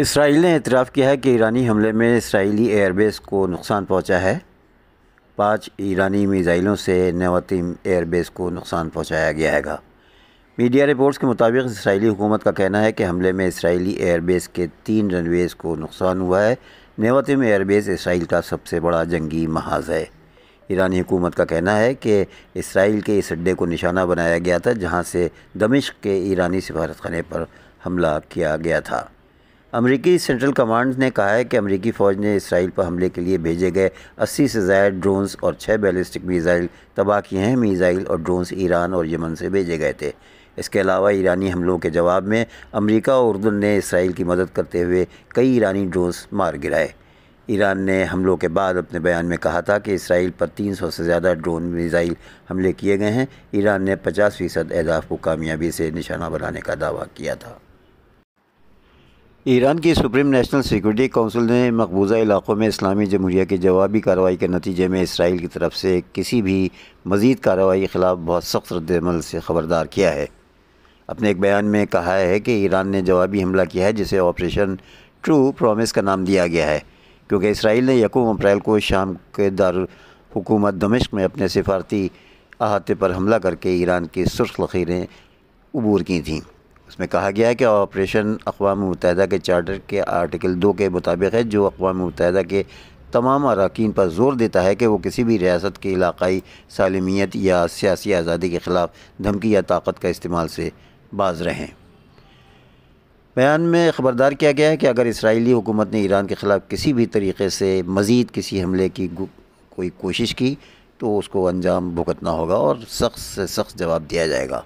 Israel ने एतराफ़ किया है कि ईरानी हमले में इसराइली एयरबेस को नुकसान पहुंचा है पांच ईरानी मिज़ाइलों से नवातिम एयरबेस को नुकसान पहुंचाया गया है मीडिया रिपोर्ट्स के मुताबिक इसराइली हुकूमत का कहना है कि हमले में इसराइली एयरबेस के तीन रनवेज़ को नुकसान हुआ है नवातिम एयरबेस इसराइल का सबसे बड़ा जंगी महाज है ईरानी हुकूमत का कहना है कि इसराइल के इस अड्डे को निशाना बनाया गया था जहाँ से दमिश के ईरानी सिफारतखाने पर हमला किया गया था अमरीकी सेंट्रल कमांड ने कहा है कि अमरीकी फ़ौज ने इसराइल पर हमले के लिए भेजे गए अस्सी से ज़ायद ड्रोन्स और छः बैलिस्टिक मिज़ाइल तबाह किए हैं मिज़ाइल और ड्रोन्स ईरान और यमन से भेजे गए थे इसके अलावा ईरानी हमलों के जवाब में अमरीका और उर्दन ने इसराइल की मदद करते हुए कई ईरानी ड्रोन्स मार गिराए ईरान ने हमलों के बाद अपने बयान में कहा था कि इसराइल पर 300 से ज़्यादा ड्रोन मिज़ाइल हमले किए गए हैं ईरान ने 50 फ़ीसद अहदाफ को कामयाबी से निशाना बनाने का दावा किया था ईरान की सुप्रीम नेशनल सिक्योरिटी काउंसिल ने मकबूजा इलाक़ों में इस्लामी जमहूरिया की जवाबी कार्रवाई के नतीजे में इसराइल की तरफ से किसी भी मजीद कार्रवाई के ख़िलाफ़ बहुत सख्त रद्दमल से ख़बरदार किया है अपने एक बयान में कहा है कि ईरान ने जवाबी हमला किया है जिसे ऑपरेशन ट्रू प्रोमिस का नाम दिया गया है क्योंकि इसराइल ने यकूम अप्रैल को शाम के दारकूमत दमिश्क में अपने सिफारती अहाते पर हमला करके ईरान की सुर्ख लखीरें अबूर की थीं उसमें कहा गया है कि ऑपरेशन अकवा मुतहदा के चार्टर के आर्टिकल दो के मुताबिक है जो अकवा मुतहदा के तमाम अरकान पर जोर देता है कि वो किसी भी रियासत के इलाकई सालमियत या सियासी आज़ादी के ख़िलाफ़ धमकी या ताकत का इस्तेमाल से बाज रहें बयान में ख़बरदार किया गया है कि अगर इसराइली हुकूमत ने ईरान के ख़िलाफ़ किसी भी तरीके से मज़ीद किसी हमले की कोई कोशिश की तो उसको अंजाम भुगतना होगा और सख्त से सख्त जवाब दिया जाएगा